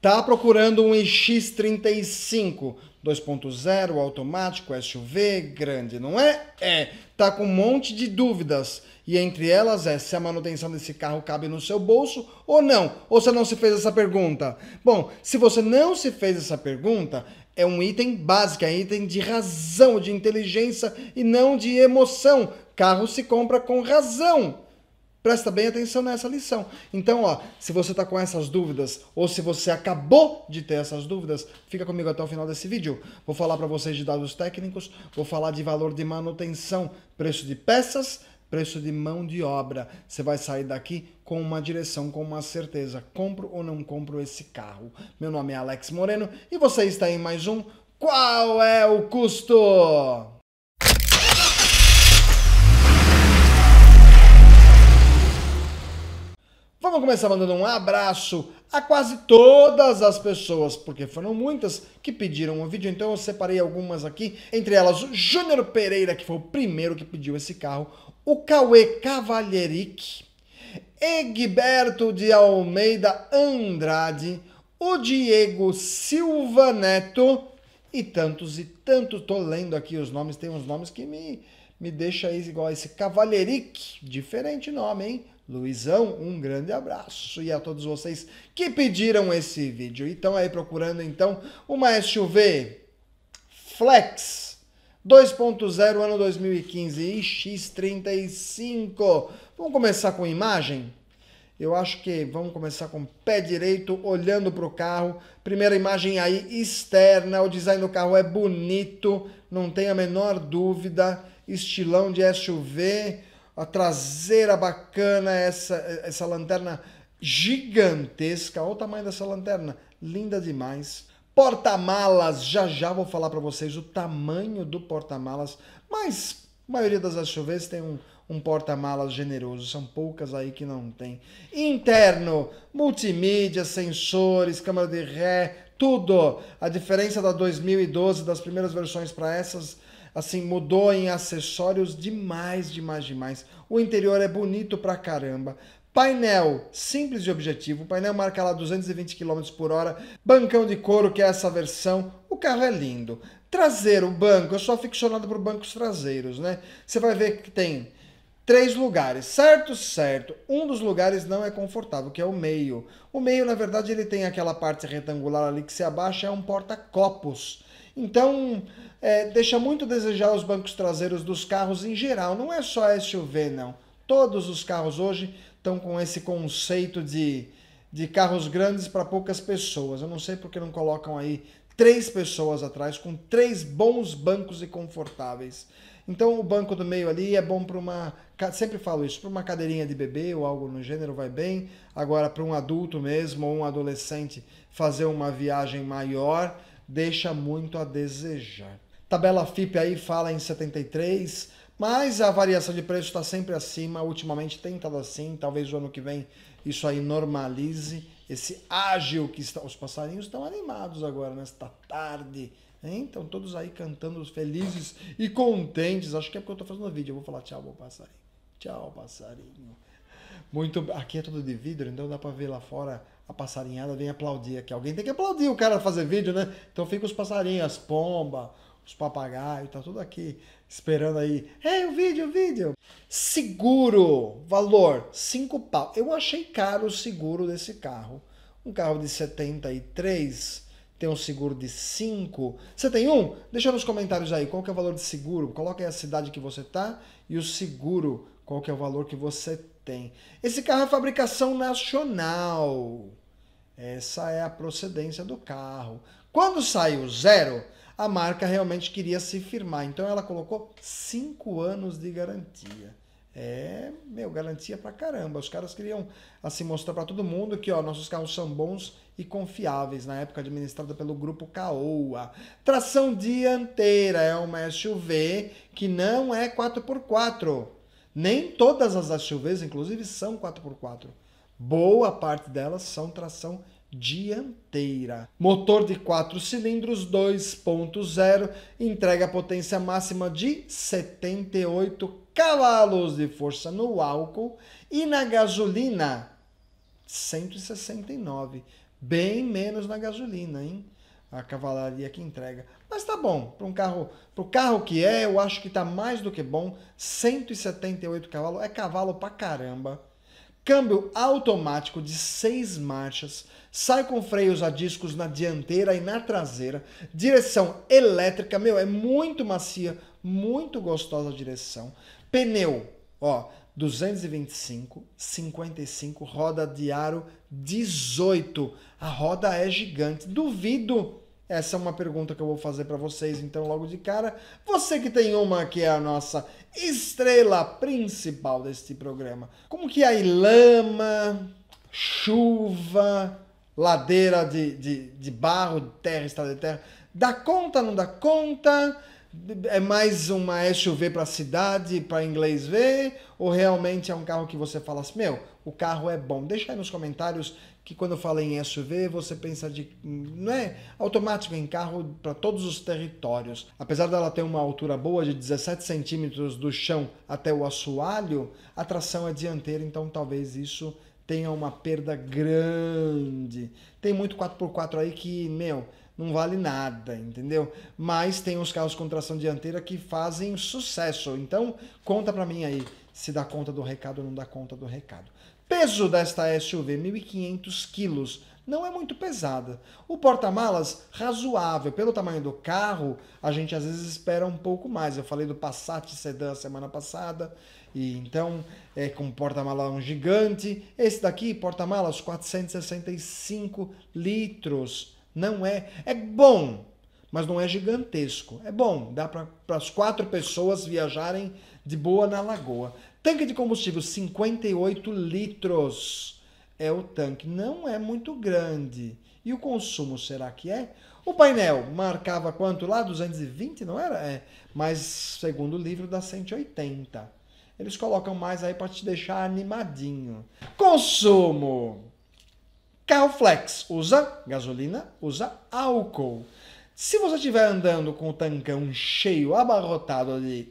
Tá procurando um X35 2.0 automático é SUV grande, não é? É, tá com um monte de dúvidas e entre elas é se a manutenção desse carro cabe no seu bolso ou não. Ou você não se fez essa pergunta? Bom, se você não se fez essa pergunta, é um item básico, é um item de razão, de inteligência e não de emoção. Carro se compra com razão. Presta bem atenção nessa lição. Então, ó, se você está com essas dúvidas ou se você acabou de ter essas dúvidas, fica comigo até o final desse vídeo. Vou falar para vocês de dados técnicos, vou falar de valor de manutenção, preço de peças, preço de mão de obra. Você vai sair daqui com uma direção, com uma certeza, compro ou não compro esse carro. Meu nome é Alex Moreno e você está em mais um Qual é o custo? Vamos começar mandando um abraço a quase todas as pessoas, porque foram muitas que pediram o vídeo, então eu separei algumas aqui, entre elas o Júnior Pereira, que foi o primeiro que pediu esse carro, o Cauê Cavalheric, Egberto de Almeida Andrade, o Diego Silva Neto e tantos e tantos. Tô lendo aqui os nomes, tem uns nomes que me, me deixa aí igual esse Cavalheric, diferente nome, hein? Luizão, um grande abraço e a todos vocês que pediram esse vídeo. E estão aí procurando então uma SUV Flex 2.0 ano 2015 e X35. Vamos começar com imagem? Eu acho que vamos começar com o pé direito, olhando para o carro. Primeira imagem aí externa, o design do carro é bonito, não tem a menor dúvida. Estilão de SUV, a traseira bacana, essa, essa lanterna gigantesca. Olha o tamanho dessa lanterna, linda demais. Porta-malas, já já vou falar para vocês o tamanho do porta-malas, mas a maioria das SUVs tem um, um porta-malas generoso, são poucas aí que não tem. Interno, multimídia, sensores, câmera de ré, tudo. A diferença da 2012, das primeiras versões para essas Assim, mudou em acessórios demais, demais, demais. O interior é bonito pra caramba. Painel simples e objetivo, o painel marca lá 220 km por hora, bancão de couro, que é essa versão, o carro é lindo. Traseiro, banco, eu sou aficionado por bancos traseiros, né? Você vai ver que tem três lugares, certo? Certo. Um dos lugares não é confortável, que é o meio. O meio, na verdade, ele tem aquela parte retangular ali que se abaixa, é um porta-copos então, é, deixa muito a desejar os bancos traseiros dos carros em geral. Não é só SUV, não. Todos os carros hoje estão com esse conceito de, de carros grandes para poucas pessoas. Eu não sei porque não colocam aí três pessoas atrás com três bons bancos e confortáveis. Então o banco do meio ali é bom para uma, sempre falo isso, para uma cadeirinha de bebê ou algo no gênero vai bem. Agora para um adulto mesmo ou um adolescente fazer uma viagem maior, deixa muito a desejar. Tabela FIP aí fala em 73, mas a variação de preço está sempre acima, ultimamente tem estado assim, talvez o ano que vem isso aí normalize esse ágil que está. Os passarinhos estão animados agora nesta tarde. Então todos aí cantando felizes e contentes. Acho que é porque eu estou fazendo vídeo. Eu vou falar tchau, meu passarinho. Tchau, passarinho. Muito. Aqui é tudo de vidro, então dá para ver lá fora a passarinhada vem aplaudir aqui. Alguém tem que aplaudir o cara fazer vídeo, né? Então fica os passarinhos, as pomba, os papagaios, tá tudo aqui esperando aí. É, hey, o vídeo, o vídeo. Seguro, valor, 5 pau. Eu achei caro o seguro desse carro. Um carro de 73 tem um seguro de 5. Você tem um? Deixa nos comentários aí qual que é o valor de seguro. Coloca aí a cidade que você tá e o seguro, qual que é o valor que você tem. Esse carro é fabricação nacional. Essa é a procedência do carro. Quando saiu zero, a marca realmente queria se firmar. Então ela colocou cinco anos de garantia. É, meu, garantia pra caramba. Os caras queriam assim mostrar para todo mundo que, ó, nossos carros são bons e confiáveis. Na época administrada pelo grupo Caoa. Tração dianteira é uma SUV que não é 4x4. Nem todas as SUVs, inclusive, são 4x4. Boa parte delas são tração dianteira dianteira. Motor de 4 cilindros 2.0, entrega potência máxima de 78 cavalos de força no álcool e na gasolina 169, bem menos na gasolina, hein? A cavalaria que entrega. Mas tá bom, para um carro, pro carro que é, eu acho que tá mais do que bom. 178 cavalos é cavalo pra caramba câmbio automático de seis marchas, sai com freios a discos na dianteira e na traseira, direção elétrica, meu, é muito macia, muito gostosa a direção. Pneu, ó, 225, 55, roda de aro 18. A roda é gigante. Duvido essa é uma pergunta que eu vou fazer para vocês, então, logo de cara. Você que tem uma que é a nossa estrela principal deste programa. Como que é aí lama, chuva, ladeira de, de, de barro, de terra, estado de terra, dá conta, não dá conta? é mais uma SUV para a cidade, para inglês ver, ou realmente é um carro que você fala assim, meu, o carro é bom. Deixa aí nos comentários que quando eu falo em SUV, você pensa de, não é automático em carro para todos os territórios. Apesar dela ter uma altura boa de 17 centímetros do chão até o assoalho, a tração é dianteira, então talvez isso tenha uma perda grande. Tem muito 4x4 aí que, meu, não vale nada, entendeu? Mas tem os carros com tração dianteira que fazem sucesso. Então, conta para mim aí se dá conta do recado ou não dá conta do recado. Peso desta SUV, 1.500 quilos. Não é muito pesada. O porta-malas, razoável. Pelo tamanho do carro, a gente às vezes espera um pouco mais. Eu falei do Passat Sedan semana passada. E então, é com porta malas um gigante. Esse daqui, porta-malas, 465 litros. Não é. É bom, mas não é gigantesco. É bom, dá para as quatro pessoas viajarem de boa na lagoa. Tanque de combustível, 58 litros é o tanque. Não é muito grande. E o consumo, será que é? O painel marcava quanto lá? 220, não era? É. Mas, segundo o livro, dá 180. Eles colocam mais aí para te deixar animadinho. Consumo! Carro flex usa gasolina, usa álcool. Se você estiver andando com o tancão cheio, abarrotado de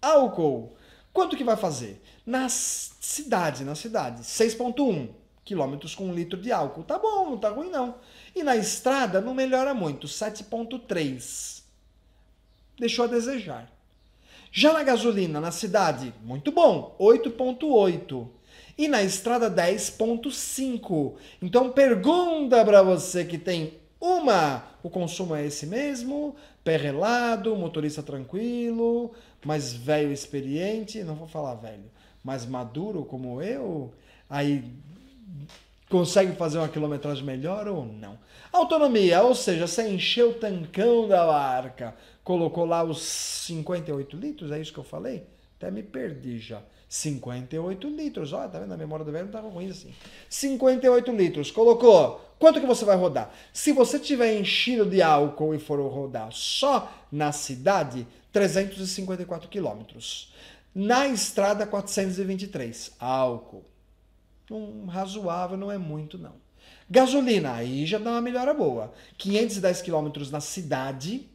álcool, quanto que vai fazer? Na cidade, na cidade, 6.1 quilômetros com um litro de álcool. Tá bom, não tá ruim não. E na estrada não melhora muito, 7.3. Deixou a desejar. Já na gasolina, na cidade, muito bom, 8.8 e na estrada 10.5. Então pergunta para você que tem uma, o consumo é esse mesmo? Perrelado, motorista tranquilo, mais velho experiente, não vou falar velho, mais maduro como eu, aí consegue fazer uma quilometragem melhor ou não. Autonomia, ou seja, você encheu o tancão da barca, colocou lá os 58 litros, é isso que eu falei? Até me perdi já. 58 litros. Olha, tá vendo? A memória do velho não estava ruim assim. 58 litros. Colocou. Quanto que você vai rodar? Se você tiver enchido de álcool e for rodar só na cidade, 354 quilômetros. Na estrada, 423. Álcool. Um razoável, não é muito, não. Gasolina, aí já dá uma melhora boa. 510 quilômetros na cidade,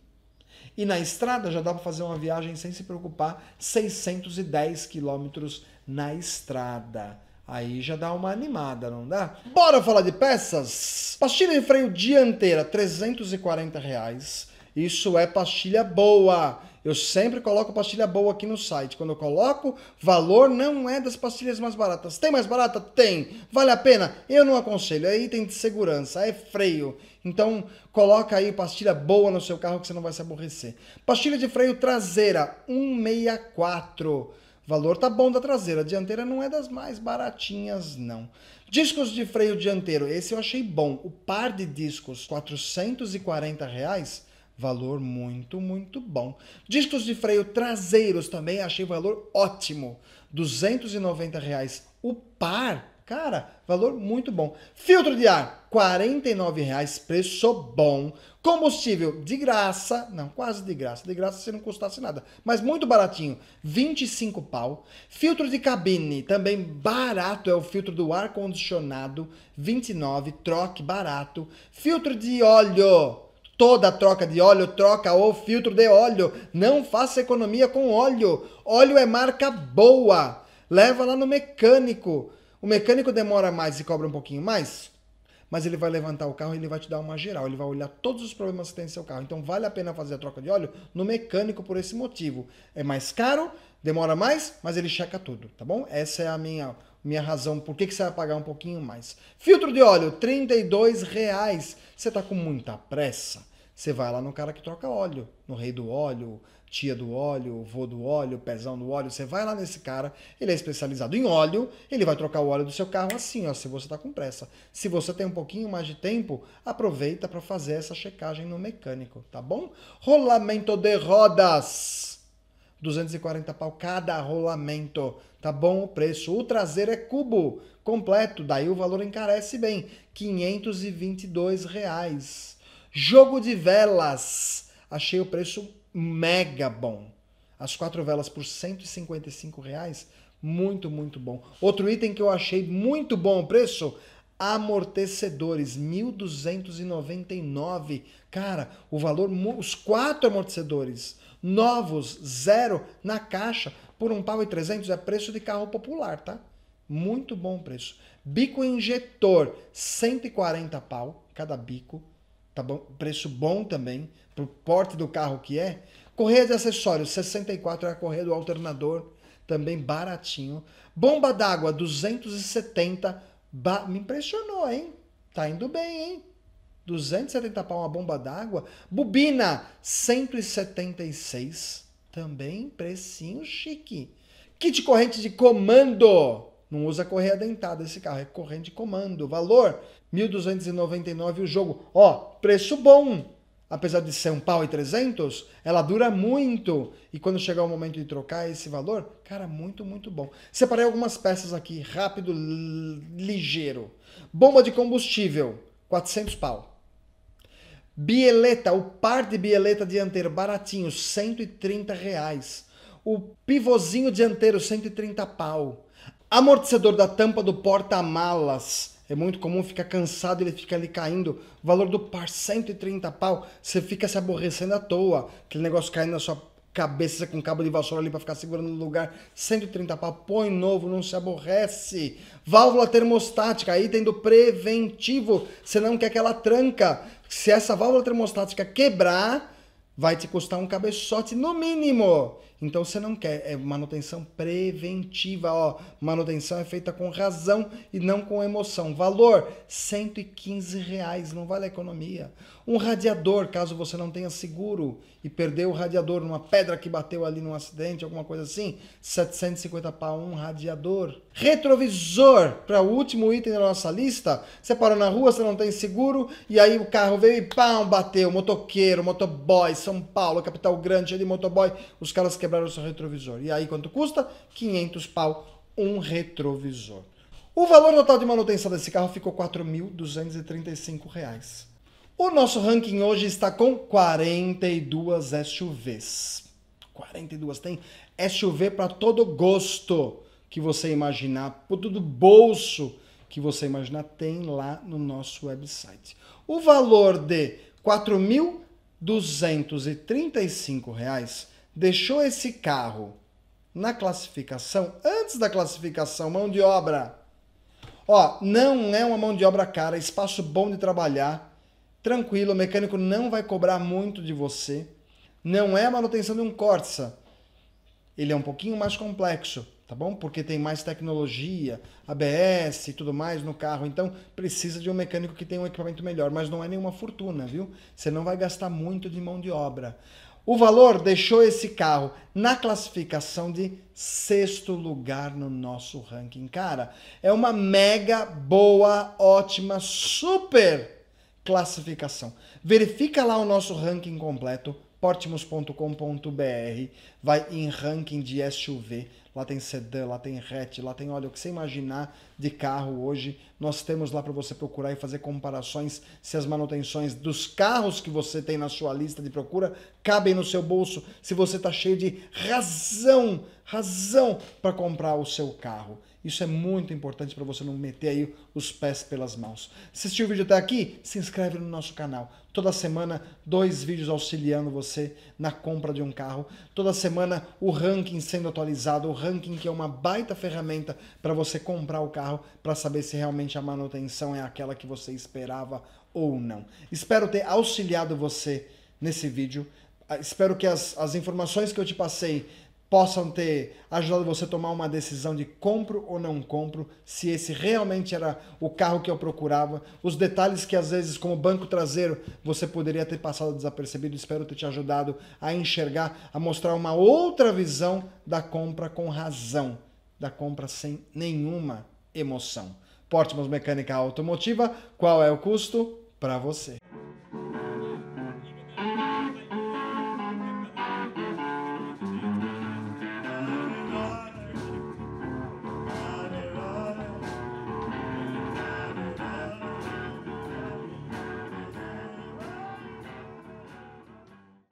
e na estrada já dá para fazer uma viagem sem se preocupar, 610 quilômetros na estrada. Aí já dá uma animada, não dá? Bora falar de peças? Pastilha de freio dianteira, 340 reais. Isso é pastilha boa. Eu sempre coloco pastilha boa aqui no site. Quando eu coloco, valor não é das pastilhas mais baratas. Tem mais barata? Tem. Vale a pena? Eu não aconselho. É item de segurança, é freio. Então, coloca aí pastilha boa no seu carro que você não vai se aborrecer. Pastilha de freio traseira, 164. Valor tá bom da traseira, a dianteira não é das mais baratinhas não. Discos de freio dianteiro, esse eu achei bom. O par de discos, 440 reais Valor muito, muito bom. Discos de freio traseiros também achei valor ótimo. R$ reais o par. Cara, valor muito bom. Filtro de ar, R$ reais, preço bom. Combustível de graça, não, quase de graça. De graça se não custasse nada, mas muito baratinho, 25 pau. Filtro de cabine, também barato é o filtro do ar condicionado, 29, troque barato. Filtro de óleo, Toda a troca de óleo troca o filtro de óleo. Não faça economia com óleo. Óleo é marca boa. Leva lá no mecânico. O mecânico demora mais e cobra um pouquinho mais, mas ele vai levantar o carro e ele vai te dar uma geral. Ele vai olhar todos os problemas que tem no seu carro. Então vale a pena fazer a troca de óleo no mecânico por esse motivo. É mais caro, demora mais, mas ele checa tudo, tá bom? Essa é a minha minha razão, por que, que você vai pagar um pouquinho mais. Filtro de óleo, R$ reais. Você está com muita pressa. Você vai lá no cara que troca óleo, no rei do óleo, tia do óleo, vô do óleo, pezão do óleo. Você vai lá nesse cara, ele é especializado em óleo, ele vai trocar o óleo do seu carro assim, ó, se você está com pressa. Se você tem um pouquinho mais de tempo, aproveita para fazer essa checagem no mecânico, tá bom? Rolamento de rodas. 240 pau cada rolamento, tá bom o preço. O traseiro é cubo completo, daí o valor encarece bem, 522 reais. Jogo de velas. Achei o preço mega bom. As quatro velas por 155 reais. Muito, muito bom. Outro item que eu achei muito bom o preço, amortecedores, 1.299. Cara, o valor, os quatro amortecedores novos, zero, na caixa, por um pau e 300, é preço de carro popular, tá? Muito bom o preço. Bico injetor, 140 pau cada bico tá bom? Preço bom também, pro porte do carro que é. Correia de acessórios, 64 é a correia do alternador, também baratinho. Bomba d'água, 270. Ba... Me impressionou, hein? Tá indo bem, hein? 270 para uma bomba d'água. Bobina, 176. Também precinho chique. Kit corrente de comando, não usa correia dentada esse carro, é corrente de comando. Valor 1.299 o jogo. Ó, preço bom. Apesar de ser um pau e 300, ela dura muito. E quando chegar o momento de trocar esse valor, cara, muito, muito bom. Separei algumas peças aqui, rápido, ligeiro. Bomba de combustível, 400 pau. Bieleta, o par de bieleta dianteiro, baratinho, 130 reais. O pivôzinho dianteiro, 130 pau. Amortecedor da tampa do porta-malas. É muito comum ficar cansado, ele fica ali caindo. valor do par 130 pau. Você fica se aborrecendo à toa. Aquele negócio caindo na sua cabeça com cabo de vassoura ali para ficar segurando no lugar. 130 pau, põe novo, não se aborrece. Válvula termostática, item do preventivo. Você não quer que ela tranca. Se essa válvula termostática quebrar, vai te custar um cabeçote no mínimo. Então você não quer é manutenção preventiva, ó. Manutenção é feita com razão e não com emoção. Valor: 115 reais, não vale a economia. Um radiador, caso você não tenha seguro e perdeu o radiador numa pedra que bateu ali num acidente, alguma coisa assim, 750 para um radiador. Retrovisor, para o último item da nossa lista, você parou na rua, você não tem seguro e aí o carro veio e pão, bateu, motoqueiro, motoboy, São Paulo, capital grande, cheio de motoboy, os caras que quebrar o seu retrovisor. E aí quanto custa? 500 pau um retrovisor. O valor total de manutenção desse carro ficou R$ 4.235. O nosso ranking hoje está com 42 SUVs. 42 tem SUV para todo gosto que você imaginar, para todo bolso que você imaginar, tem lá no nosso website. O valor de R$ 4.235 deixou esse carro na classificação, antes da classificação, mão de obra. Ó, não é uma mão de obra cara, é espaço bom de trabalhar, tranquilo, o mecânico não vai cobrar muito de você. Não é a manutenção de um Corsa. Ele é um pouquinho mais complexo, tá bom? Porque tem mais tecnologia, ABS e tudo mais no carro, então precisa de um mecânico que tenha um equipamento melhor, mas não é nenhuma fortuna, viu? Você não vai gastar muito de mão de obra. O valor deixou esse carro na classificação de sexto lugar no nosso ranking. Cara, é uma mega, boa, ótima, super classificação. Verifica lá o nosso ranking completo portimus.com.br, vai em ranking de SUV, lá tem sedã, lá tem hatch, lá tem, olha, o que você imaginar de carro hoje, nós temos lá para você procurar e fazer comparações se as manutenções dos carros que você tem na sua lista de procura cabem no seu bolso, se você está cheio de razão, razão para comprar o seu carro. Isso é muito importante para você não meter aí os pés pelas mãos. Assistiu o vídeo até aqui? Se inscreve no nosso canal. Toda semana, dois vídeos auxiliando você na compra de um carro. Toda semana, o ranking sendo atualizado. O ranking que é uma baita ferramenta para você comprar o carro, para saber se realmente a manutenção é aquela que você esperava ou não. Espero ter auxiliado você nesse vídeo. Ah, espero que as, as informações que eu te passei possam ter ajudado você a tomar uma decisão de compro ou não compro, se esse realmente era o carro que eu procurava, os detalhes que às vezes como banco traseiro você poderia ter passado desapercebido, espero ter te ajudado a enxergar, a mostrar uma outra visão da compra com razão, da compra sem nenhuma emoção. Portmos Mecânica Automotiva, qual é o custo para você?